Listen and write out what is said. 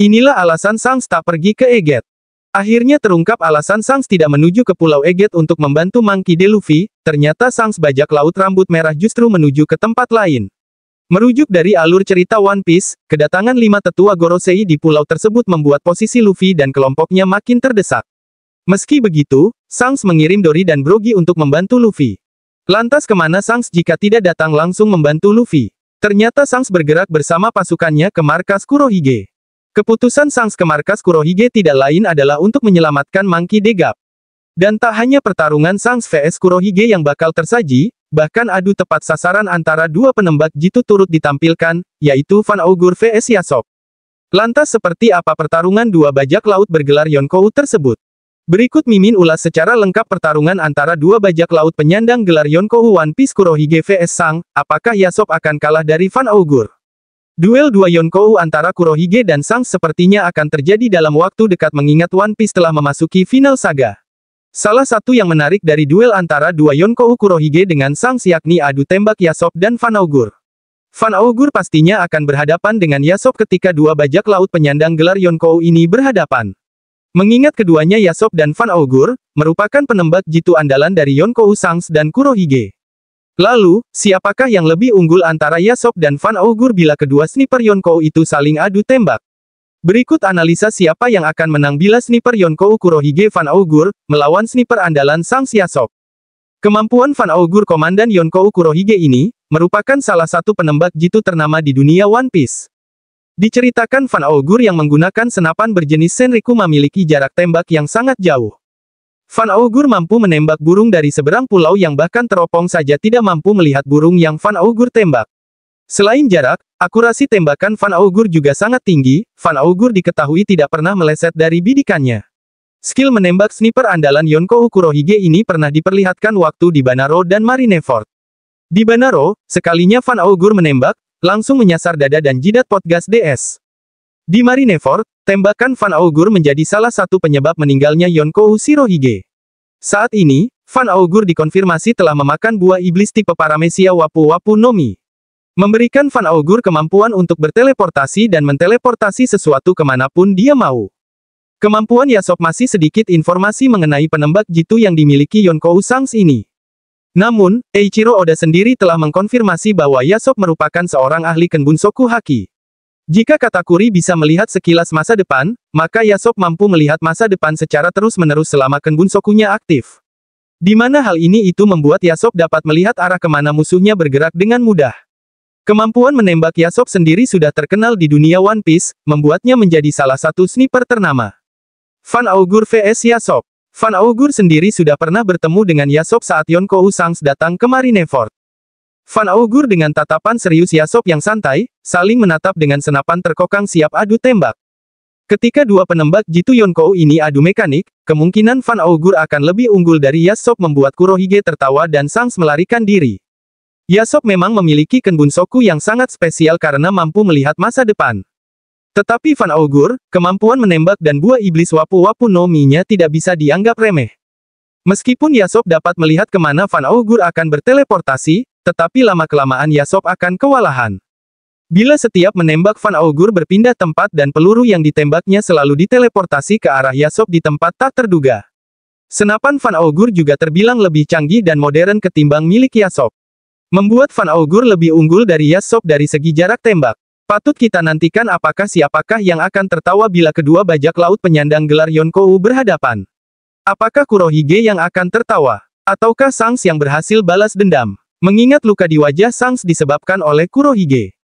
Inilah alasan Sangs tak pergi ke Eget. Akhirnya terungkap alasan Sangs tidak menuju ke Pulau Eget untuk membantu Monkey D. Luffy, ternyata Sangs bajak laut rambut merah justru menuju ke tempat lain. Merujuk dari alur cerita One Piece, kedatangan lima tetua Gorosei di pulau tersebut membuat posisi Luffy dan kelompoknya makin terdesak. Meski begitu, Sangs mengirim Dori dan Brogi untuk membantu Luffy. Lantas kemana Sangs jika tidak datang langsung membantu Luffy? Ternyata Sangs bergerak bersama pasukannya ke markas Kurohige. Keputusan Sangs ke markas Kurohige tidak lain adalah untuk menyelamatkan Mangki Degap. Dan tak hanya pertarungan Sangs vs Kurohige yang bakal tersaji, bahkan adu tepat sasaran antara dua penembak jitu turut ditampilkan, yaitu Van Augur vs Yasop. Lantas seperti apa pertarungan dua bajak laut bergelar Yonkou tersebut? Berikut Mimin ulas secara lengkap pertarungan antara dua bajak laut penyandang gelar Yonkou One Piece Kurohige vs Sang, apakah Yasop akan kalah dari Van Augur? Duel dua Yonkou antara Kurohige dan Sang sepertinya akan terjadi dalam waktu dekat mengingat One Piece telah memasuki final saga. Salah satu yang menarik dari duel antara dua Yonkou Kurohige dengan Sang yakni adu tembak Yasop dan Van Augur. Van Augur pastinya akan berhadapan dengan Yasop ketika dua bajak laut penyandang gelar Yonkou ini berhadapan. Mengingat keduanya Yasop dan Van Augur merupakan penembak jitu andalan dari Yonkou Sangs dan Kurohige. Lalu, siapakah yang lebih unggul antara Yasop dan Van Augur bila kedua sniper Yonkou itu saling adu tembak? Berikut analisa siapa yang akan menang bila sniper Yonkou Kurohige Van Augur melawan sniper andalan Sang Yasop. Kemampuan Van Augur Komandan Yonkou Kurohige ini merupakan salah satu penembak jitu ternama di dunia One Piece. Diceritakan Van Augur yang menggunakan senapan berjenis Senriku memiliki jarak tembak yang sangat jauh. Van Augur mampu menembak burung dari seberang pulau yang bahkan teropong saja tidak mampu melihat burung yang Van Augur tembak. Selain jarak, akurasi tembakan Van Augur juga sangat tinggi, Van Augur diketahui tidak pernah meleset dari bidikannya. Skill menembak sniper andalan Yonko Ukurohige ini pernah diperlihatkan waktu di Banaro dan Marineford. Di Banaro, sekalinya Van Augur menembak, langsung menyasar dada dan jidat potgas DS. Di Marineford, tembakan Van Augur menjadi salah satu penyebab meninggalnya Yonko Ushirohige. Saat ini, Van Augur dikonfirmasi telah memakan buah iblis tipe Paramesia Wapu Wapu Nomi. Memberikan Van Augur kemampuan untuk berteleportasi dan menteleportasi sesuatu kemanapun dia mau. Kemampuan Yasop masih sedikit informasi mengenai penembak jitu yang dimiliki Yonko Usangs ini. Namun, Eichiro Oda sendiri telah mengkonfirmasi bahwa Yasop merupakan seorang ahli Kenbunsoku Haki. Jika Katakuri bisa melihat sekilas masa depan, maka Yasop mampu melihat masa depan secara terus-menerus selama Kenbun Sokunya aktif. Di mana hal ini itu membuat Yasop dapat melihat arah kemana musuhnya bergerak dengan mudah. Kemampuan menembak Yasop sendiri sudah terkenal di dunia One Piece, membuatnya menjadi salah satu sniper ternama. Van Augur vs Yasop Van Augur sendiri sudah pernah bertemu dengan Yasop saat Yonko Usangs datang ke Marineford. Fan Augur dengan tatapan serius Yasop yang santai, saling menatap dengan senapan terkokang siap adu tembak. Ketika dua penembak Jitu Yonkou ini adu mekanik, kemungkinan Fan Augur akan lebih unggul dari Yasop membuat Kurohige tertawa dan sangs melarikan diri. Yasop memang memiliki kenbun soku yang sangat spesial karena mampu melihat masa depan. Tetapi Van Augur, kemampuan menembak dan buah iblis wapu-wapu no nya tidak bisa dianggap remeh. Meskipun Yasop dapat melihat kemana Van Augur akan berteleportasi, tetapi lama-kelamaan Yasop akan kewalahan. Bila setiap menembak Van Augur berpindah tempat dan peluru yang ditembaknya selalu diteleportasi ke arah Yasop di tempat tak terduga. Senapan Van Augur juga terbilang lebih canggih dan modern ketimbang milik Yasop. Membuat Van Augur lebih unggul dari Yasop dari segi jarak tembak. Patut kita nantikan apakah siapakah yang akan tertawa bila kedua bajak laut penyandang gelar Yonkou berhadapan. Apakah Kurohige yang akan tertawa? Ataukah Sangs yang berhasil balas dendam? Mengingat luka di wajah Sangs disebabkan oleh Kurohige.